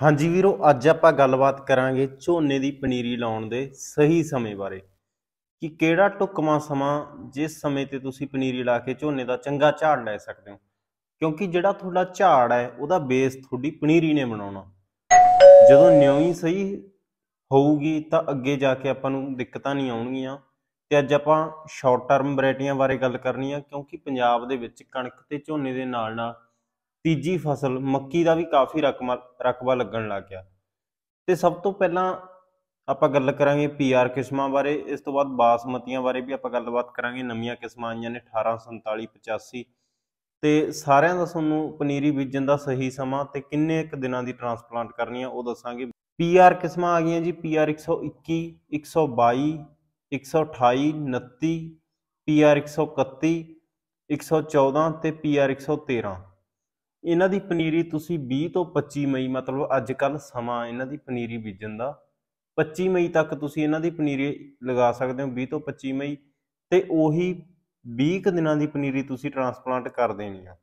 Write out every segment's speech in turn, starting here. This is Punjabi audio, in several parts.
ਹਾਂਜੀ ਵੀਰੋ ਅੱਜ ਆਪਾਂ ਗੱਲਬਾਤ ਕਰਾਂਗੇ ਝੋਨੇ ਦੀ ਪਨੀਰੀ ਲਾਉਣ ਦੇ ਸਹੀ ਸਮੇਂ ਬਾਰੇ ਕਿ ਕਿਹੜਾ ਟੁਕਮਾ ਸਮਾਂ ਜਿਸ ਸਮੇਂ ਤੇ ਤੁਸੀਂ ਪਨੀਰੀ ਲਾ ਕੇ ਝੋਨੇ ਦਾ ਚੰਗਾ ਝਾੜ ਲੈ ਸਕਦੇ ਹੋ ਕਿਉਂਕਿ ਜਿਹੜਾ ਤੁਹਾਡਾ ਝਾੜ ਹੈ ਉਹਦਾ ਬੇਸ ਤੁਹਾਡੀ ਪਨੀਰੀ ਨੇ ਬਣਾਉਣਾ ਜਦੋਂ ਨਿਉਂ ਹੀ ਸਹੀ ਹੋਊਗੀ ਤਾਂ ਅੱਗੇ ਜਾ ਕੇ ਆਪਾਂ ਨੂੰ ਦਿੱਕਤਾਂ ਨਹੀਂ ਆਉਣਗੀਆਂ ਤੇ ਅੱਜ ਆਪਾਂ ਸ਼ਾਰਟ ਟਰਮ ਵੈਰਾਈਟੀਆਂ ਬਾਰੇ ਗੱਲ ਕਰਨੀ ਆ ਕਿਉਂਕਿ ਪੰਜਾਬ ਦੇ ਵਿੱਚ ਕਣਕ ਤੇ ਝੋਨੇ ਦੇ ਨਾਲ ਨਾਲ ਤੀਜੀ ਫਸਲ ਮੱਕੀ ਦਾ ਵੀ ਕਾਫੀ ਰਕਮਾ ਰਕਬਾ ਲੱਗਣ ਲੱਗ ਗਿਆ ਤੇ ਸਭ ਤੋਂ ਪਹਿਲਾਂ ਆਪਾਂ ਗੱਲ ਕਰਾਂਗੇ ਪੀਆਰ ਕਿਸਮਾਂ ਬਾਰੇ ਇਸ ਤੋਂ ਬਾਅਦ ਬਾਸਮਤੀਆਂ ਬਾਰੇ ਵੀ ਆਪਾਂ ਗੱਲਬਾਤ ਕਰਾਂਗੇ ਨਵੀਆਂ ਕਿਸਮਾਂ ਆਈਆਂ ਨੇ 1847 85 ਤੇ ਸਾਰਿਆਂ ਦਾ ਤੁਹਾਨੂੰ ਪਨੀਰੀ ਬੀਜਣ ਦਾ ਸਹੀ ਸਮਾਂ ਤੇ ਕਿੰਨੇ ਇੱਕ ਦਿਨਾਂ ਦੀ ਟ੍ਰਾਂਸਪਲਾਂਟ ਕਰਨੀ ਆ ਉਹ ਦੱਸਾਂਗੇ ਪੀਆਰ ਕਿਸਮਾਂ ਆ ਗਈਆਂ ਜੀ ਪੀਆਰ 121 122 128 29 ਪੀਆਰ 131 114 ਤੇ ਪੀਆਰ 113 ਇਹਨਾਂ ਦੀ ਪਨੀਰੀ ਤੁਸੀਂ 20 ਤੋਂ 25 ਮਈ ਮਤਲਬ ਅੱਜ ਕੱਲ ਸਮਾਂ ਇਹਨਾਂ ਦੀ ਪਨੀਰੀ ਬੀਜਣ ਦਾ 25 ਮਈ ਤੱਕ ਤੁਸੀਂ ਇਹਨਾਂ ਦੀ ਪਨੀਰੀ ਲਗਾ ਸਕਦੇ ਹੋ 20 ਤੋਂ 25 ਮਈ ਤੇ ਉਹੀ 20 ਕ ਦਿਨਾਂ ਦੀ ਪਨੀਰੀ ਤੁਸੀਂ ਟਰਾਂਸਪਲਾਂਟ ਕਰ ਦੇਣੀ ਆ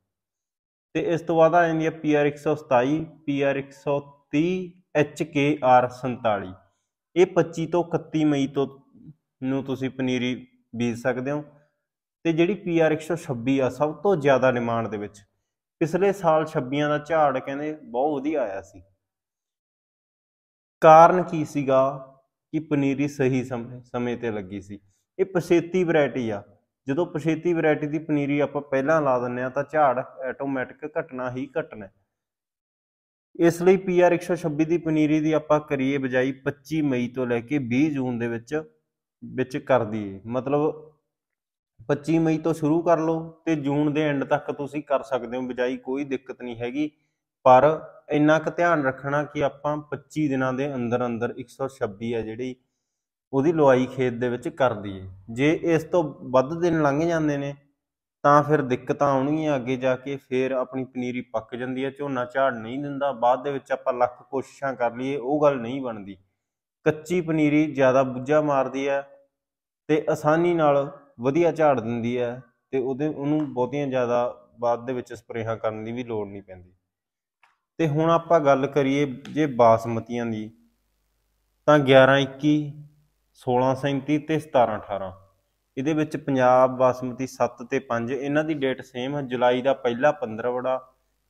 ਤੇ ਇਸ ਤੋਂ ਬਾਅਦ ਆ ਜਾਂਦੀ ਹੈ PR 127 PR 130 HKR 47 ਇਹ 25 ਤੋਂ 31 ਮਈ ਤੋਂ ਨੂੰ ਤੁਸੀਂ ਪਨੀਰੀ ਬੀਜ ਸਕਦੇ ਹੋ ਤੇ ਜਿਹੜੀ PR 126 ਆ ਸਭ ਤੋਂ ਜ਼ਿਆਦਾ ਡਿਮਾਂਡ ਦੇ ਵਿੱਚ ਪਿਛਲੇ ਸਾਲ 26 ਦਾ ਝਾੜ ਕਹਿੰਦੇ ਬਹੁਤ ਵਧੀਆ ਆਇਆ ਸੀ ਕਾਰਨ ਕੀ ਸੀਗਾ ਕਿ ਪਨੀਰੀ ਸਹੀ ਸਮੇਂ ਤੇ ਲੱਗੀ ਸੀ ਇਹ ਪਛੇਤੀ ਵੈਰਾਈਟੀ ਆ ਜਦੋਂ ਪਛੇਤੀ ਵੈਰਾਈਟੀ ਦੀ ਪਨੀਰੀ ਆਪਾਂ ਪਹਿਲਾਂ ਲਾ ਦਿੰਨੇ ਆ ਤਾਂ ਝਾੜ ਆਟੋਮੈਟਿਕ ਘਟਣਾ ਹੀ ਘਟਣਾ ਇਸ ਲਈ ਪੀਆਰ 126 ਦੀ ਪਨੀਰੀ ਦੀ ਆਪਾਂ ਕਰੀਏ ਬਜਾਈ 25 ਮਈ ਤੋਂ ਲੈ ਕੇ 20 ਜੂਨ ਦੇ ਵਿੱਚ ਵਿੱਚ ਕਰ ਦਈਏ ਮਤਲਬ 25 ਮਈ ਤੋਂ ਸ਼ੁਰੂ ਕਰ ਲਓ ਤੇ ਜੂਨ ਦੇ ਐਂਡ ਤੱਕ ਤੁਸੀਂ ਕਰ ਸਕਦੇ ਹੋ ਬਿਜਾਈ ਕੋਈ ਦਿੱਕਤ ਨਹੀਂ ਹੈਗੀ ਪਰ ਇੰਨਾ ਕੁ ਧਿਆਨ ਰੱਖਣਾ ਕਿ ਆਪਾਂ 25 ਦਿਨਾਂ ਦੇ ਅੰਦਰ ਅੰਦਰ 126 ਹੈ ਜਿਹੜੀ ਉਹਦੀ ਲੋਾਈ ਖੇਤ ਦੇ ਵਿੱਚ ਕਰ ਦਈਏ ਜੇ ਇਸ ਤੋਂ ਵੱਧ ਦਿਨ ਲੰਘ ਜਾਂਦੇ ਨੇ ਤਾਂ ਫਿਰ ਦਿੱਕਤਾਂ ਆਉਣਗੀਆਂ ਅੱਗੇ ਜਾ ਕੇ ਫਿਰ ਆਪਣੀ ਪਨੀਰੀ ਪੱਕ ਜਾਂਦੀ ਹੈ ਝੋਨਾ ਝਾੜ ਨਹੀਂ ਦਿੰਦਾ ਬਾਅਦ ਦੇ ਵਿੱਚ ਆਪਾਂ ਲੱਖ ਕੋਸ਼ਿਸ਼ਾਂ ਕਰ ਲਈਏ ਉਹ ਗੱਲ ਨਹੀਂ ਬਣਦੀ ਕੱਚੀ ਪਨੀਰੀ ਜ਼ਿਆਦਾ ਬੁੱਝਾ ਮਾਰਦੀ ਹੈ ਤੇ ਆਸਾਨੀ ਨਾਲ ਵਧੀਆ ਝਾੜ ਦਿੰਦੀ ਹੈ ਤੇ ਉਹਦੇ ਉਹਨੂੰ ਬਹੁਤੀਆਂ ਜ਼ਿਆਦਾ ਬਾਅਦ ਦੇ ਵਿੱਚ ਸਪਰੇਹਾਂ ਕਰਨ ਦੀ ਵੀ ਲੋੜ ਨਹੀਂ ਪੈਂਦੀ ਤੇ ਹੁਣ ਆਪਾਂ ਗੱਲ ਕਰੀਏ ਜੇ ਬਾਸਮਤੀਆਂ ਦੀ ਤਾਂ 11 21 16 37 ਤੇ 17 18 ਇਹਦੇ ਵਿੱਚ ਪੰਜਾਬ ਬਾਸਮਤੀ 7 ਤੇ 5 ਇਹਨਾਂ ਦੀ ਡੇਟ ਸੇਮ ਹੈ ਜੁਲਾਈ ਦਾ ਪਹਿਲਾ 15 ਵੜਾ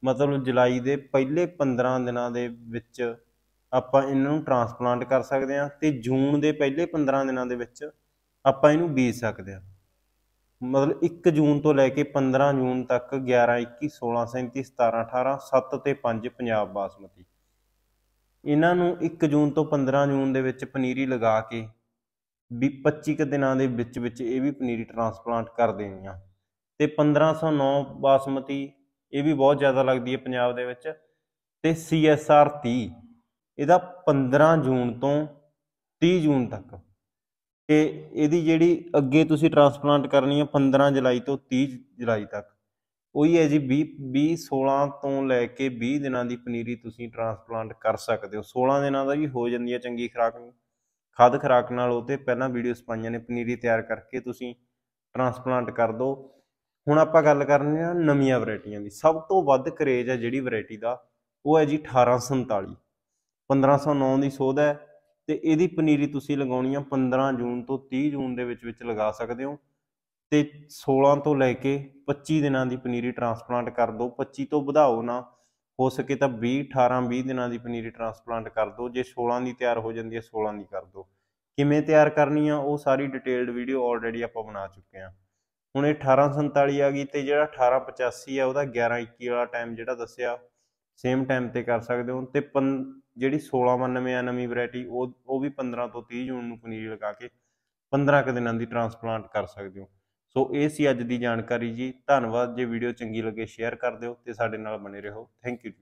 ਮਤਲਬ ਜੁਲਾਈ ਦੇ ਪਹਿਲੇ 15 ਦਿਨਾਂ ਦੇ ਵਿੱਚ ਆਪਾਂ ਇਹਨਾਂ ਨੂੰ ਟ੍ਰਾਂਸਪਲਾਂਟ ਕਰ ਸਕਦੇ ਹਾਂ ਤੇ ਜੂਨ ਦੇ ਪਹਿਲੇ 15 ਦਿਨਾਂ ਦੇ ਵਿੱਚ ਆਪਾਂ ਇਹਨੂੰ ਬੀਜ ਸਕਦੇ ਹਾਂ ਮਤਲਬ 1 ਜੂਨ ਤੋਂ ਲੈ ਕੇ 15 ਜੂਨ ਤੱਕ 11 21 16 37 17 18 7 ਤੇ 5 ਪੰਜਾਬ ਬਾਸਮਤੀ ਇਹਨਾਂ ਨੂੰ 1 ਜੂਨ ਤੋਂ 15 ਜੂਨ ਦੇ ਵਿੱਚ ਪਨੀਰੀ ਲਗਾ ਕੇ ਵੀ 25 ਦਿਨਾਂ ਦੇ ਵਿੱਚ ਵਿੱਚ ਇਹ ਵੀ ਪਨੀਰੀ ਟਰਾਂਸਪਲਾਂਟ ਕਰ ਦੇਣੀ ਆ ਤੇ 1509 ਬਾਸਮਤੀ ਇਹ ਵੀ ਬਹੁਤ ਜ਼ਿਆਦਾ ਲੱਗਦੀ ਹੈ ਪੰਜਾਬ ਦੇ ਵਿੱਚ ਤੇ CSR 30 ਇਹਦਾ 15 ਜੂਨ ਤੋਂ 30 ਜੂਨ ਤੱਕ ਕਿ ਇਹਦੀ ਜਿਹੜੀ ਅੱਗੇ ਤੁਸੀਂ ਟ੍ਰਾਂਸਪਲਾਂਟ ਕਰਨੀ ਹੈ 15 ਜੁਲਾਈ ਤੋਂ 30 ਜੁਲਾਈ ਤੱਕ ਉਹੀ ਹੈ ਜੀ 20 20 16 ਤੋਂ ਲੈ ਕੇ 20 ਦਿਨਾਂ ਦੀ ਪਨੀਰੀ ਤੁਸੀਂ ਟ੍ਰਾਂਸਪਲਾਂਟ ਕਰ ਸਕਦੇ ਹੋ 16 ਦਿਨਾਂ ਦਾ ਵੀ ਹੋ ਜਾਂਦੀ ਹੈ ਚੰਗੀ ਖਰਾਕ ਖਾਦ ਖਰਾਕ ਨਾਲ ਉਹ ਤੇ ਪਹਿਲਾਂ ਵੀਡੀਓਸ ਪਾਈਆਂ ਨੇ ਪਨੀਰੀ ਤਿਆਰ ਕਰਕੇ ਤੁਸੀਂ ਟ੍ਰਾਂਸਪਲਾਂਟ ਕਰ ਦਿਓ ਹੁਣ ਆਪਾਂ ਗੱਲ ਕਰਨੇ ਆ ਨਵੀਆਂ ਵੈਰਾਈਟੀਆਂ ਦੀ ਸਭ ਤੋਂ ਵੱਧ ਕਰੇਜ ਹੈ ਜਿਹੜੀ ਵੈਰਾਈਟੀ ਦਾ ਉਹ ਹੈ ਜੀ 1847 1509 ਦੀ ਸੋਧ ਹੈ ਤੇ ਇਹਦੀ ਪਨੀਰੀ ਤੁਸੀਂ ਲਗਾਉਣੀ ਆ 15 ਜੂਨ ਤੋਂ 30 ਜੂਨ ਦੇ ਵਿੱਚ ਵਿੱਚ ਲਗਾ ਸਕਦੇ ਹੋ ਤੇ 16 ਤੋਂ ਲੈ ਕੇ 25 ਦਿਨਾਂ ਦੀ ਪਨੀਰੀ ਟ੍ਰਾਂਸਪਲਾਂਟ ਕਰ ਦਿਓ 25 ਤੋਂ ਵਧਾਓ ਨਾ ਹੋ ਸਕੇ ਤਾਂ 20 18 20 ਦਿਨਾਂ ਦੀ ਪਨੀਰੀ ਟ੍ਰਾਂਸਪਲਾਂਟ ਕਰ ਦਿਓ ਜੇ 16 ਦੀ ਤਿਆਰ ਹੋ ਜਾਂਦੀ ਹੈ 16 ਦੀ ਕਰ ਦਿਓ ਕਿਵੇਂ ਤਿਆਰ ਕਰਨੀ ਆ ਉਹ ਸਾਰੀ ਡਿਟੇਲਡ ਵੀਡੀਓ ਆਲਰੇਡੀ ਆਪਾਂ ਬਣਾ ਚੁੱਕੇ ਆ ਹੁਣ ਇਹ 1847 ਆ ਗਈ ਤੇ ਜਿਹੜਾ 1885 ਆ ਉਹਦਾ 1121 ਵਾਲਾ ਟਾਈਮ ਜਿਹੜਾ ਦੱਸਿਆ ਸੇਮ ਟਾਈਮ ਤੇ ਕਰ ਸਕਦੇ ਹੋ ਤੇ ਜਿਹੜੀ 1699 ਆ ਨਵੀਂ ਵੈਰਾਈਟੀ ਉਹ ਉਹ ਵੀ 15 ਤੋਂ 30 ਜੂਨ ਨੂੰ ਪਨੀਰੀ ਲਗਾ ਕੇ 15 ਕ ਦਿਨਾਂ ਦੀ ਟ੍ਰਾਂਸਪਲਾਂਟ ਕਰ ਸਕਦੇ ਹੋ ਸੋ ਇਹ ਸੀ ਅੱਜ ਦੀ ਜਾਣਕਾਰੀ ਜੀ ਧੰਨਵਾਦ ਜੇ ਵੀਡੀਓ ਚੰਗੀ ਲੱਗੇ ਸ਼ੇਅਰ ਕਰ ਦਿਓ ਤੇ ਸਾਡੇ ਨਾਲ ਬਣੇ ਰਹੋ ਥੈਂਕ ਯੂ